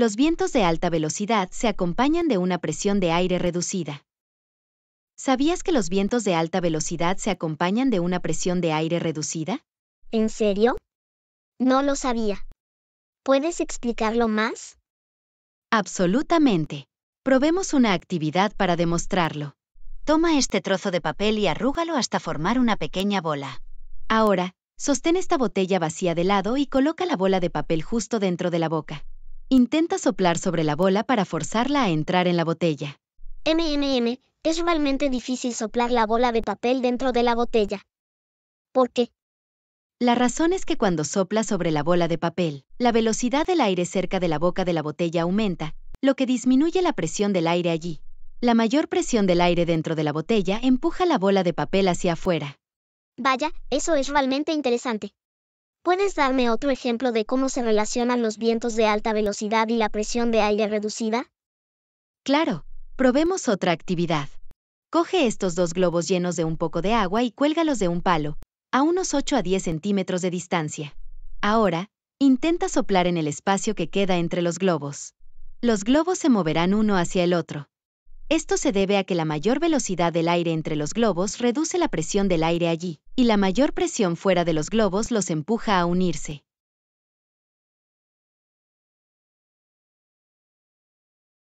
Los vientos de alta velocidad se acompañan de una presión de aire reducida. ¿Sabías que los vientos de alta velocidad se acompañan de una presión de aire reducida? ¿En serio? No lo sabía. ¿Puedes explicarlo más? Absolutamente. Probemos una actividad para demostrarlo. Toma este trozo de papel y arrúgalo hasta formar una pequeña bola. Ahora, sostén esta botella vacía de lado y coloca la bola de papel justo dentro de la boca. Intenta soplar sobre la bola para forzarla a entrar en la botella. MMM, es realmente difícil soplar la bola de papel dentro de la botella. ¿Por qué? La razón es que cuando sopla sobre la bola de papel, la velocidad del aire cerca de la boca de la botella aumenta, lo que disminuye la presión del aire allí. La mayor presión del aire dentro de la botella empuja la bola de papel hacia afuera. Vaya, eso es realmente interesante. ¿Puedes darme otro ejemplo de cómo se relacionan los vientos de alta velocidad y la presión de aire reducida? Claro. Probemos otra actividad. Coge estos dos globos llenos de un poco de agua y cuélgalos de un palo, a unos 8 a 10 centímetros de distancia. Ahora, intenta soplar en el espacio que queda entre los globos. Los globos se moverán uno hacia el otro. Esto se debe a que la mayor velocidad del aire entre los globos reduce la presión del aire allí y la mayor presión fuera de los globos los empuja a unirse.